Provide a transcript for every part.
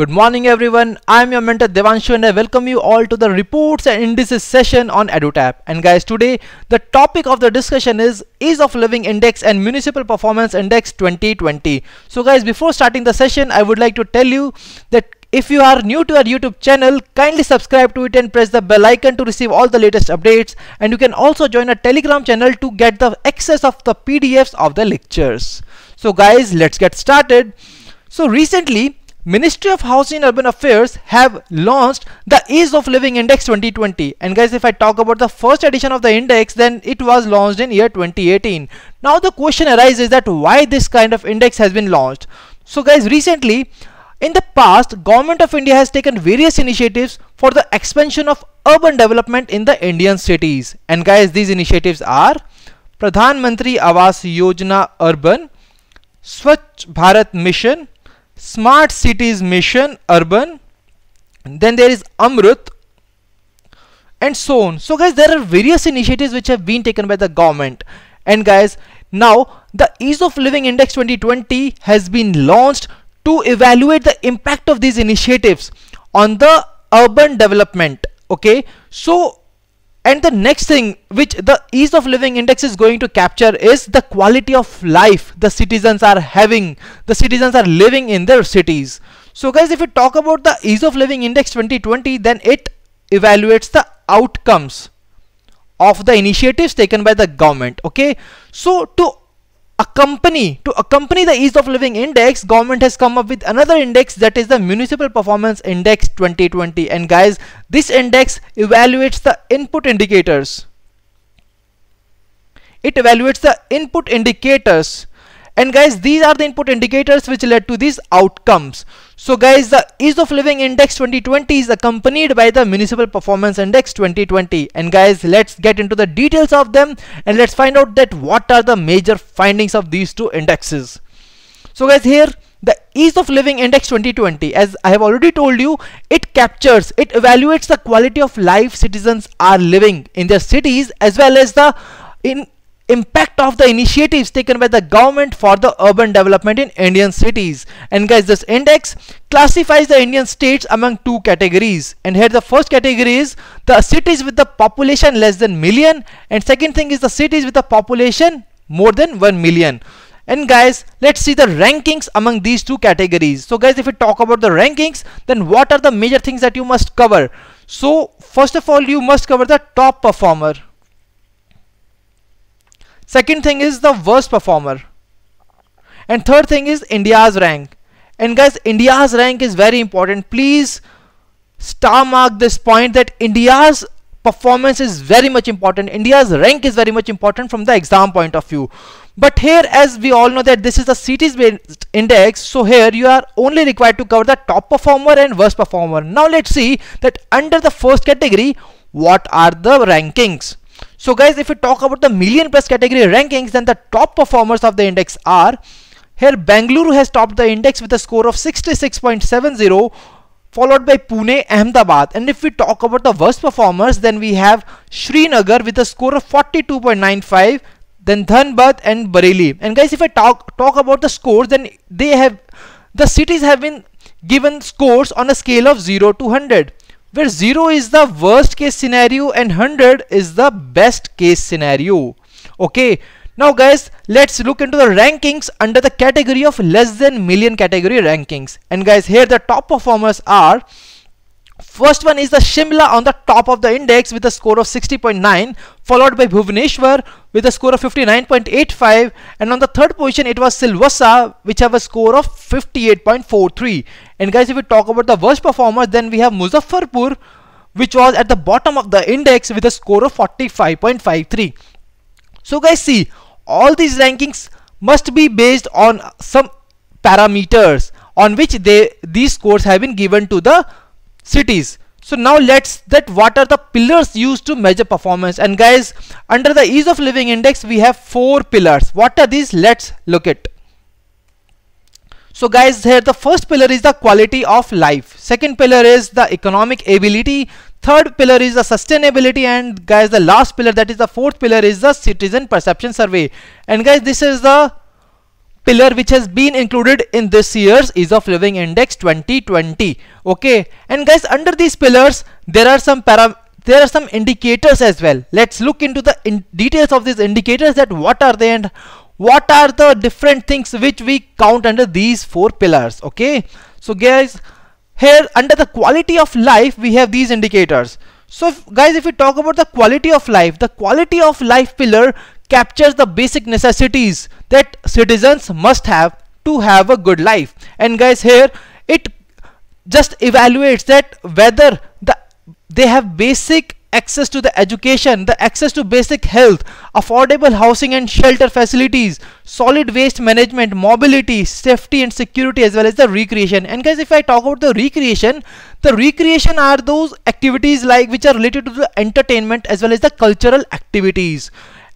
Good morning everyone, I am your mentor Devanshu and I welcome you all to the reports and indices session on EduTap. And guys today the topic of the discussion is Ease of Living Index and Municipal Performance Index 2020. So guys before starting the session I would like to tell you that if you are new to our YouTube channel, kindly subscribe to it and press the bell icon to receive all the latest updates. And you can also join our Telegram channel to get the access of the PDFs of the lectures. So guys, let's get started. So recently, Ministry of Housing and Urban Affairs have launched the Ease of Living Index 2020 and guys if I talk about the first edition of the index then it was launched in year 2018. Now the question arises that why this kind of index has been launched. So guys recently in the past government of India has taken various initiatives for the expansion of urban development in the Indian cities and guys these initiatives are Pradhan Mantri Awas Yojana Urban, Swachh Bharat Mission smart cities mission urban then there is amrut and so on so guys there are various initiatives which have been taken by the government and guys now the ease of living index 2020 has been launched to evaluate the impact of these initiatives on the urban development okay so and the next thing which the ease of living index is going to capture is the quality of life the citizens are having the citizens are living in their cities so guys if we talk about the ease of living index 2020 then it evaluates the outcomes of the initiatives taken by the government okay so to accompany to accompany the ease of living index government has come up with another index that is the municipal performance index 2020 and guys this index evaluates the input indicators it evaluates the input indicators and guys these are the input indicators which led to these outcomes so guys the ease of living index 2020 is accompanied by the municipal performance index 2020 and guys let's get into the details of them and let's find out that what are the major findings of these two indexes so guys here the ease of living index 2020 as i have already told you it captures it evaluates the quality of life citizens are living in their cities as well as the in impact of the initiatives taken by the government for the urban development in Indian cities. And guys, this index classifies the Indian states among two categories. And here the first category is the cities with the population less than million and second thing is the cities with the population more than 1 million. And guys, let's see the rankings among these two categories. So guys, if we talk about the rankings, then what are the major things that you must cover? So first of all, you must cover the top performer Second thing is the worst performer. And third thing is India's rank. And guys, India's rank is very important. Please star mark this point that India's performance is very much important. India's rank is very much important from the exam point of view. But here as we all know that this is a cities based index. So here you are only required to cover the top performer and worst performer. Now let's see that under the first category, what are the rankings? So guys, if we talk about the million plus category rankings, then the top performers of the index are here Bangalore has topped the index with a score of 66.70 followed by Pune, Ahmedabad. And if we talk about the worst performers, then we have Srinagar with a score of 42.95, then Dhanbad and Bareilly. And guys, if I talk talk about the scores, then they have the cities have been given scores on a scale of 0 to 100 where 0 is the worst case scenario and 100 is the best case scenario. Okay, now guys, let's look into the rankings under the category of less than million category rankings. And guys, here the top performers are First one is the Shimla on the top of the index with a score of 60.9 followed by Bhubaneswar with a score of 59.85 and on the third position it was Silvassa which have a score of 58.43 and guys if we talk about the worst performers then we have Muzaffarpur which was at the bottom of the index with a score of 45.53. So guys see all these rankings must be based on some parameters on which they these scores have been given to the cities so now let's that what are the pillars used to measure performance and guys under the ease of living index we have four pillars what are these let's look at so guys here the first pillar is the quality of life second pillar is the economic ability third pillar is the sustainability and guys the last pillar that is the fourth pillar is the citizen perception survey and guys this is the pillar which has been included in this year's ease of living index 2020 okay and guys under these pillars there are some para there are some indicators as well let's look into the in details of these indicators that what are they and what are the different things which we count under these four pillars okay so guys here under the quality of life we have these indicators so if, guys if we talk about the quality of life the quality of life pillar captures the basic necessities that citizens must have to have a good life and guys here it just evaluates that whether the they have basic access to the education the access to basic health affordable housing and shelter facilities solid waste management mobility safety and security as well as the recreation and guys if i talk about the recreation the recreation are those activities like which are related to the entertainment as well as the cultural activities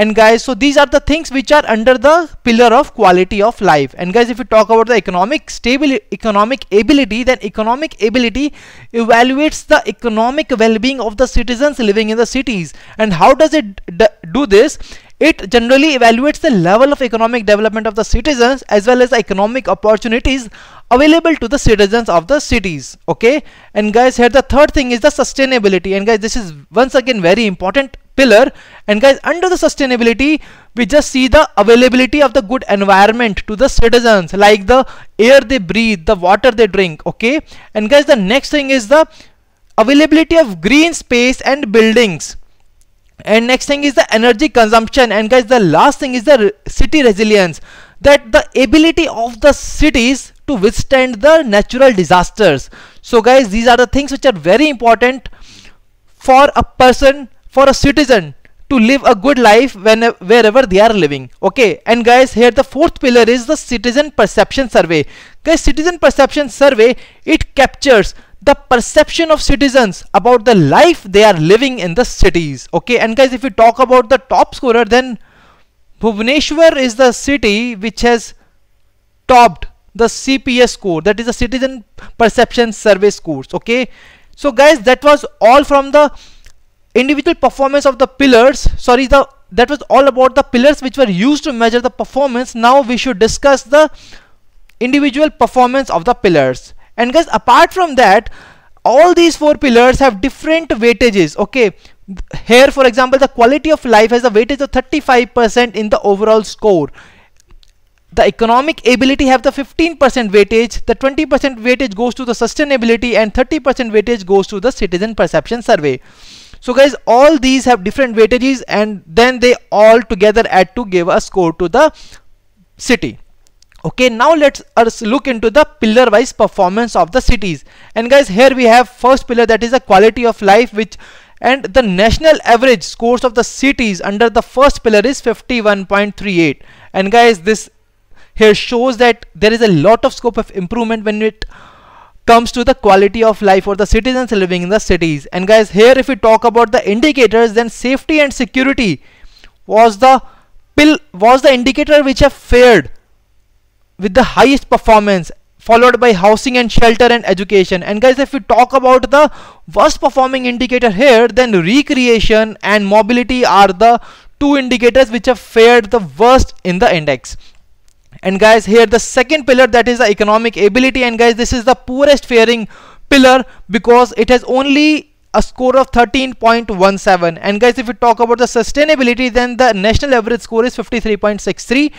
and guys so these are the things which are under the pillar of quality of life and guys if we talk about the economic stable economic ability then economic ability evaluates the economic well-being of the citizens living in the cities and how does it do this it generally evaluates the level of economic development of the citizens as well as the economic opportunities available to the citizens of the cities okay and guys here the third thing is the sustainability and guys this is once again very important pillar and guys under the sustainability we just see the availability of the good environment to the citizens like the air they breathe the water they drink okay and guys the next thing is the availability of green space and buildings and next thing is the energy consumption and guys the last thing is the re city resilience that the ability of the cities to withstand the natural disasters so guys these are the things which are very important for a person for a citizen to live a good life when, wherever they are living okay and guys here the fourth pillar is the citizen perception survey guys citizen perception survey it captures the perception of citizens about the life they are living in the cities okay and guys if you talk about the top scorer then Bhubaneswar is the city which has topped the CPS score that is the citizen perception survey scores okay so guys that was all from the individual performance of the pillars sorry the that was all about the pillars which were used to measure the performance now we should discuss the individual performance of the pillars and guys apart from that all these four pillars have different weightages okay here for example the quality of life has a weightage of 35% in the overall score the economic ability have the 15% weightage the 20% weightage goes to the sustainability and 30% weightage goes to the citizen perception survey so guys all these have different weightages and then they all together add to give a score to the city. Okay, now let's look into the pillar wise performance of the cities. And guys, here we have first pillar that is the quality of life which and the national average scores of the cities under the first pillar is 51.38. And guys, this here shows that there is a lot of scope of improvement when it comes to the quality of life for the citizens living in the cities. And guys, here if we talk about the indicators, then safety and security was the pill was the indicator which have fared with the highest performance followed by housing and shelter and education and guys if we talk about the worst performing indicator here then recreation and mobility are the two indicators which have fared the worst in the index and guys here the second pillar that is the economic ability and guys this is the poorest faring pillar because it has only a score of 13.17 and guys if we talk about the sustainability then the national average score is 53.63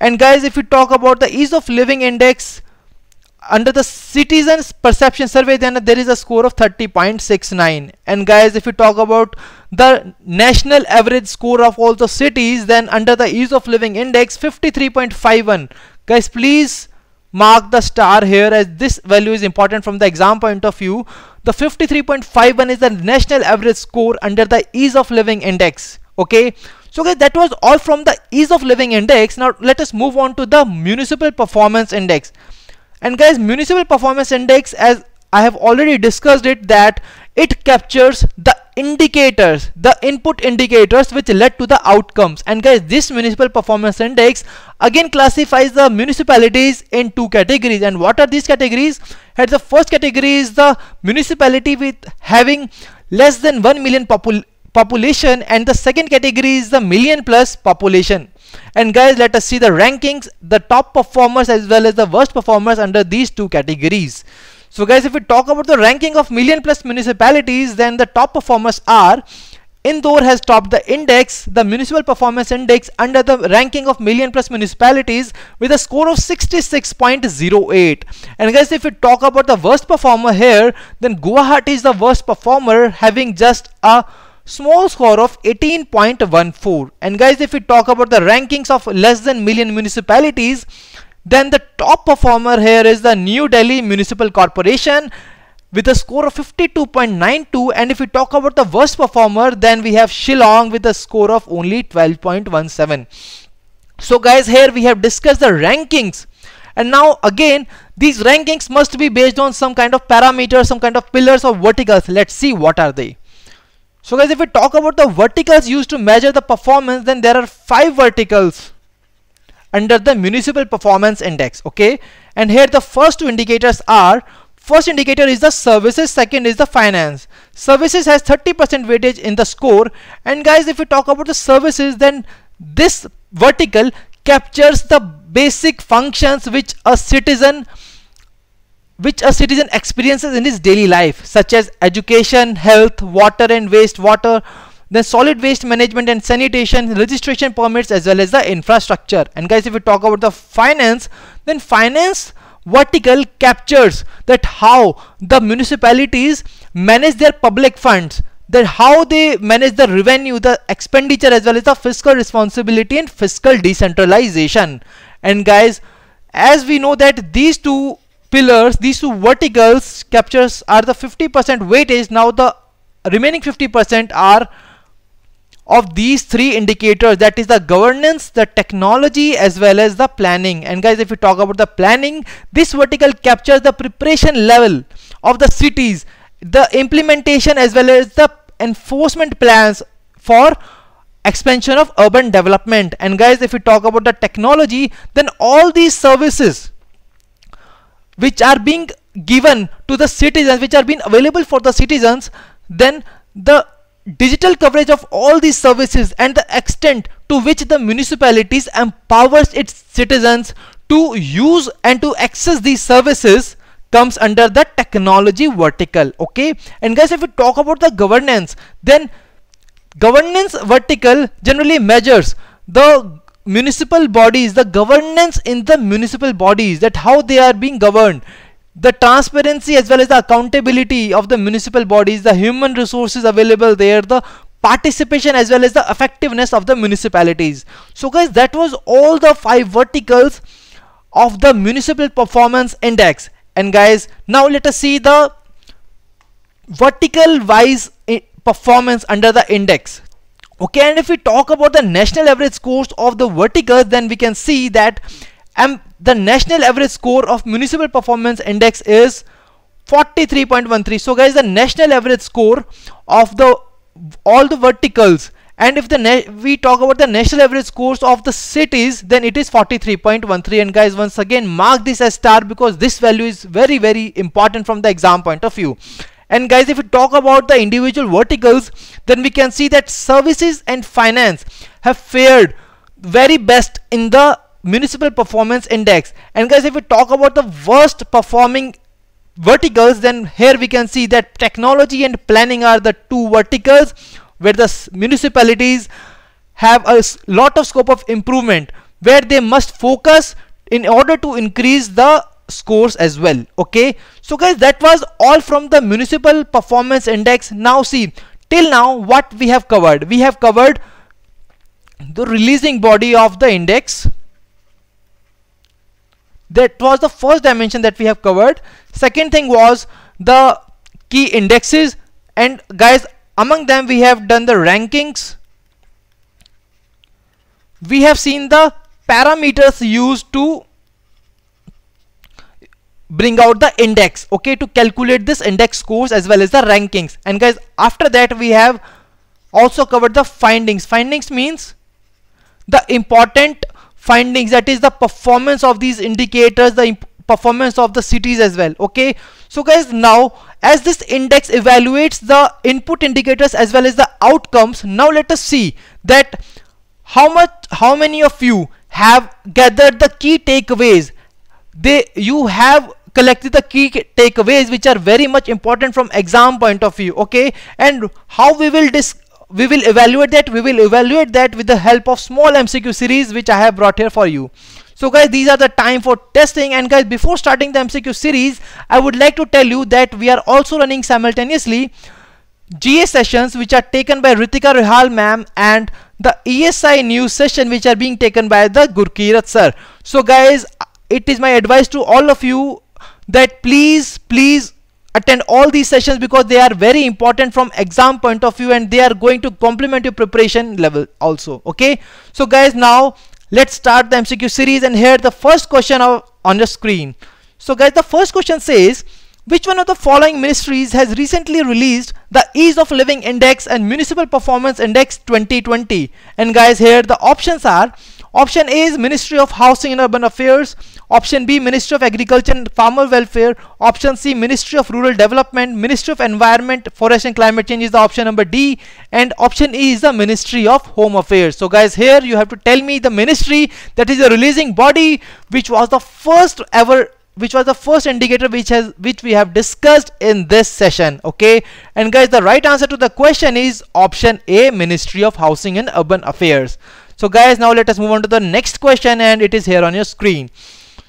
and guys if we talk about the ease of living index under the citizens perception survey then there is a score of 30.69 and guys if you talk about the national average score of all the cities then under the ease of living index 53.51 guys please mark the star here as this value is important from the exam point of view the 53.51 is the national average score under the ease of living index okay so guys that was all from the ease of living index now let us move on to the municipal performance index and guys municipal performance index as I have already discussed it that it captures the indicators the input indicators which led to the outcomes and guys this municipal performance index again classifies the municipalities in two categories and what are these categories at the first category is the municipality with having less than 1 million popul population and the second category is the million plus population and guys let us see the rankings the top performers as well as the worst performers under these two categories so guys if we talk about the ranking of million plus municipalities then the top performers are Indore has topped the index, the Municipal Performance Index under the ranking of million plus municipalities with a score of 66.08. And guys, if we talk about the worst performer here, then Guwahati is the worst performer having just a small score of 18.14 and guys if we talk about the rankings of less than million municipalities then the top performer here is the New Delhi Municipal Corporation with a score of 52.92 and if we talk about the worst performer then we have Shillong with a score of only 12.17. So guys here we have discussed the rankings and now again these rankings must be based on some kind of parameters some kind of pillars or verticals let's see what are they. So guys, if we talk about the verticals used to measure the performance, then there are five verticals under the Municipal Performance Index, okay? And here the first two indicators are, first indicator is the services, second is the finance. Services has 30% weightage in the score. And guys, if we talk about the services, then this vertical captures the basic functions which a citizen which a citizen experiences in his daily life such as education, health, water and wastewater, then solid waste management and sanitation, registration permits as well as the infrastructure. And guys if we talk about the finance, then finance vertical captures that how the municipalities manage their public funds that how they manage the revenue the expenditure as well as the fiscal responsibility and fiscal decentralization and guys as we know that these two pillars these two verticals captures are the 50% weightage now the remaining 50% are of these three indicators that is the governance the technology as well as the planning and guys if we talk about the planning this vertical captures the preparation level of the cities the implementation as well as the enforcement plans for expansion of urban development and guys if we talk about the technology then all these services which are being given to the citizens which are being available for the citizens then the digital coverage of all these services and the extent to which the municipalities empowers its citizens to use and to access these services comes under the technology vertical okay and guys if we talk about the governance then governance vertical generally measures the municipal bodies, the governance in the municipal bodies, that how they are being governed, the transparency as well as the accountability of the municipal bodies, the human resources available there, the participation as well as the effectiveness of the municipalities. So guys, that was all the five verticals of the municipal performance index. And guys, now let us see the vertical wise performance under the index okay and if we talk about the national average scores of the verticals then we can see that um, the national average score of municipal performance index is 43.13 so guys the national average score of the all the verticals and if the we talk about the national average scores of the cities then it is 43.13 and guys once again mark this as star because this value is very very important from the exam point of view and guys if we talk about the individual verticals then we can see that services and finance have fared very best in the municipal performance index and guys if we talk about the worst performing verticals then here we can see that technology and planning are the two verticals where the municipalities have a lot of scope of improvement where they must focus in order to increase the scores as well okay so guys that was all from the municipal performance index now see till now what we have covered we have covered the releasing body of the index that was the first dimension that we have covered second thing was the key indexes and guys among them we have done the rankings we have seen the parameters used to bring out the index okay to calculate this index scores as well as the rankings and guys after that we have also covered the findings findings means the important findings that is the performance of these indicators the performance of the cities as well okay so guys now as this index evaluates the input indicators as well as the outcomes now let us see that how much how many of you have gathered the key takeaways they you have collected the key takeaways which are very much important from exam point of view okay and how we will dis we will evaluate that we will evaluate that with the help of small mcq series which i have brought here for you so guys these are the time for testing and guys before starting the mcq series i would like to tell you that we are also running simultaneously GA sessions which are taken by Ritika Rihal ma'am and the ESI news session which are being taken by the Gurkirat sir. So guys, it is my advice to all of you that please, please attend all these sessions because they are very important from exam point of view and they are going to complement your preparation level also okay so guys now let's start the mcq series and here the first question of, on your screen so guys the first question says which one of the following ministries has recently released the Ease of Living Index and Municipal Performance Index 2020? And guys, here the options are Option A is Ministry of Housing and Urban Affairs, Option B Ministry of Agriculture and Farmer Welfare, Option C Ministry of Rural Development, Ministry of Environment, Forest and Climate Change is the option number D and option E is the Ministry of Home Affairs. So guys here you have to tell me the ministry that is a releasing body which was the first ever which was the first indicator which has which we have discussed in this session okay and guys the right answer to the question is option a ministry of housing and urban affairs so guys now let us move on to the next question and it is here on your screen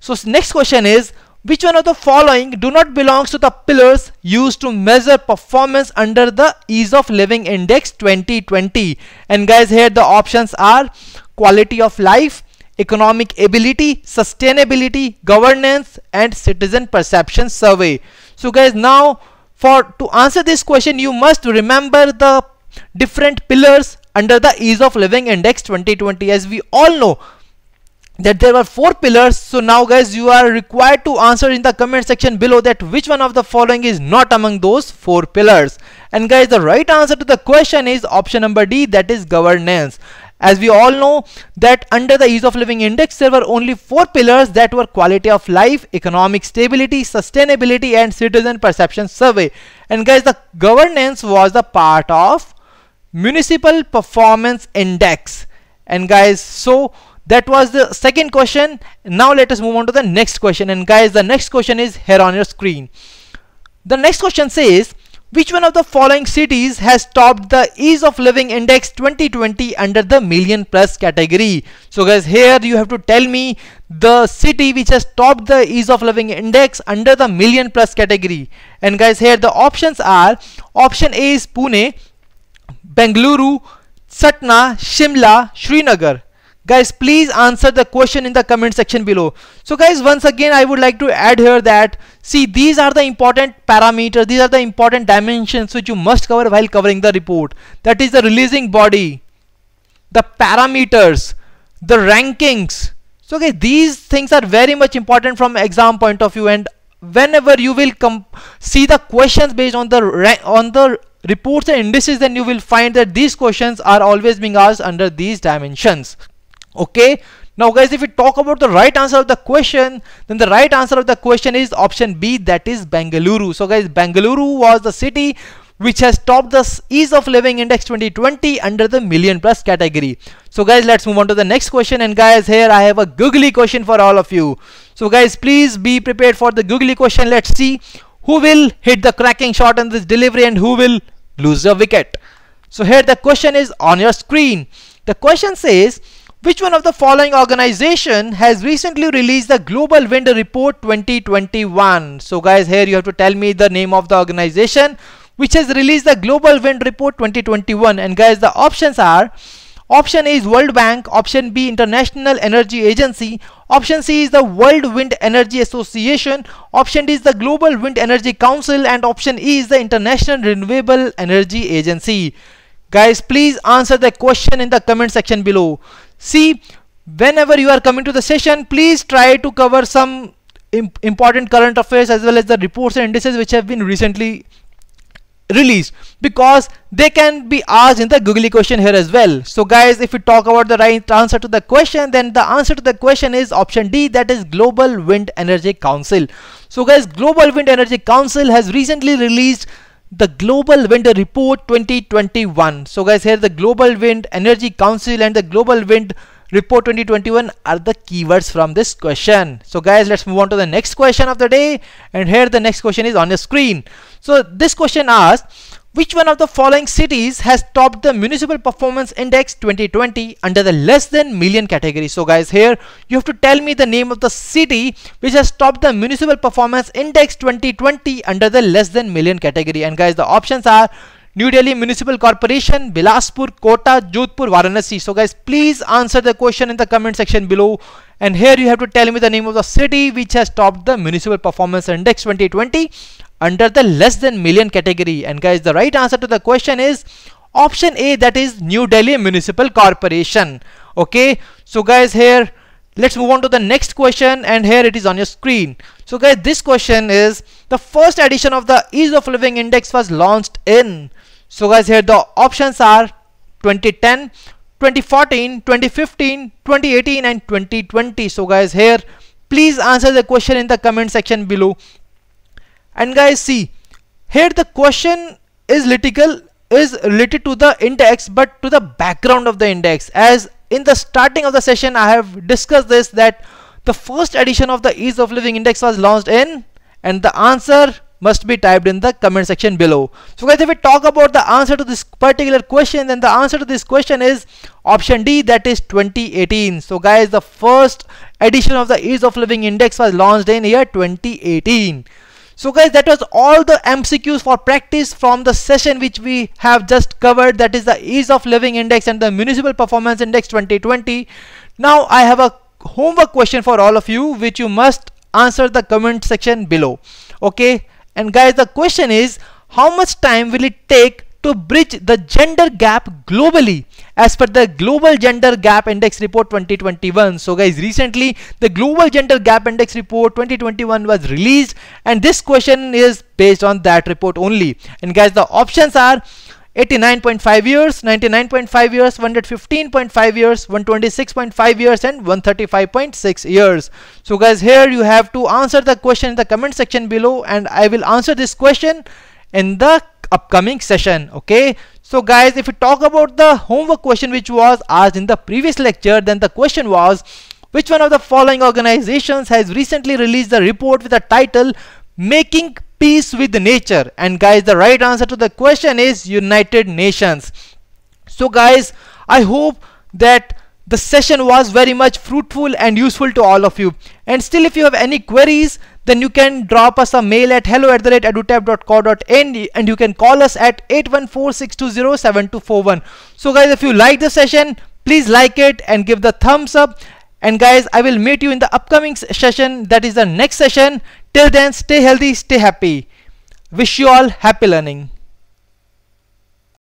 so next question is which one of the following do not belongs to the pillars used to measure performance under the ease of living index 2020 and guys here the options are quality of life economic ability, sustainability, governance and citizen perception survey. So guys now for to answer this question you must remember the different pillars under the ease of living index 2020 as we all know that there were four pillars so now guys you are required to answer in the comment section below that which one of the following is not among those four pillars and guys the right answer to the question is option number d that is governance as we all know that under the ease of living index there were only four pillars that were quality of life, economic stability, sustainability and citizen perception survey. And guys the governance was the part of municipal performance index. And guys so that was the second question. Now let us move on to the next question and guys the next question is here on your screen. The next question says which one of the following cities has topped the Ease of Living Index 2020 under the million plus category? So guys here you have to tell me the city which has topped the Ease of Living Index under the million plus category. And guys here the options are option A is Pune, Bengaluru, Satna, Shimla, Srinagar guys please answer the question in the comment section below so guys once again i would like to add here that see these are the important parameters these are the important dimensions which you must cover while covering the report that is the releasing body the parameters the rankings so guys these things are very much important from exam point of view and whenever you will come see the questions based on the on the reports and indices then you will find that these questions are always being asked under these dimensions okay now guys if we talk about the right answer of the question then the right answer of the question is option B that is Bengaluru so guys Bengaluru was the city which has topped the ease of living index 2020 under the million plus category so guys let's move on to the next question and guys here I have a googly question for all of you so guys please be prepared for the googly question let's see who will hit the cracking shot in this delivery and who will lose the wicket so here the question is on your screen the question says which one of the following organization has recently released the Global Vendor Report 2021? So guys, here you have to tell me the name of the organization which has released the Global Vendor Report 2021. And guys, the options are Option A is World Bank, Option B International Energy Agency, Option C is the World Wind Energy Association, Option D is the Global Wind Energy Council and Option E is the International Renewable Energy Agency. Guys, please answer the question in the comment section below see whenever you are coming to the session please try to cover some imp important current affairs as well as the reports and indices which have been recently released because they can be asked in the googly question here as well so guys if we talk about the right answer to the question then the answer to the question is option d that is global wind energy council so guys global wind energy council has recently released the global wind report 2021 so guys here the global wind energy council and the global wind report 2021 are the keywords from this question so guys let's move on to the next question of the day and here the next question is on the screen so this question asks which one of the following cities has topped the Municipal Performance Index 2020 under the less than million category? So guys here you have to tell me the name of the city which has topped the Municipal Performance Index 2020 under the less than million category and guys the options are New Delhi Municipal Corporation, Bilaspur, Kota, Jodhpur, Varanasi. So guys, please answer the question in the comment section below. And here you have to tell me the name of the city which has topped the Municipal Performance Index 2020 under the less than million category and guys the right answer to the question is option A that is New Delhi Municipal Corporation okay so guys here let's move on to the next question and here it is on your screen so guys this question is the first edition of the ease of living index was launched in so guys here the options are 2010 2014 2015 2018 and 2020 so guys here please answer the question in the comment section below and guys see here the question is litical is related to the index but to the background of the index as in the starting of the session I have discussed this that the first edition of the ease of living index was launched in and the answer must be typed in the comment section below. So guys if we talk about the answer to this particular question then the answer to this question is option D that is 2018. So guys the first edition of the ease of living index was launched in year 2018. So guys that was all the MCQs for practice from the session which we have just covered that is the ease of living index and the municipal performance index 2020. Now I have a homework question for all of you which you must answer the comment section below. Okay and guys the question is how much time will it take to bridge the gender gap globally as per the Global Gender Gap Index Report 2021. So guys, recently the Global Gender Gap Index Report 2021 was released and this question is based on that report only. And guys, the options are 89.5 years, 99.5 years, 115.5 years, 126.5 years and 135.6 years. So guys here you have to answer the question in the comment section below and I will answer this question in the upcoming session okay so guys if we talk about the homework question which was asked in the previous lecture then the question was which one of the following organizations has recently released a report with the title making peace with nature and guys the right answer to the question is united nations so guys i hope that the session was very much fruitful and useful to all of you. And still if you have any queries, then you can drop us a mail at hello at the rate and you can call us at 814-620-7241. So guys, if you like the session, please like it and give the thumbs up. And guys, I will meet you in the upcoming session, that is the next session. Till then, stay healthy, stay happy. Wish you all happy learning.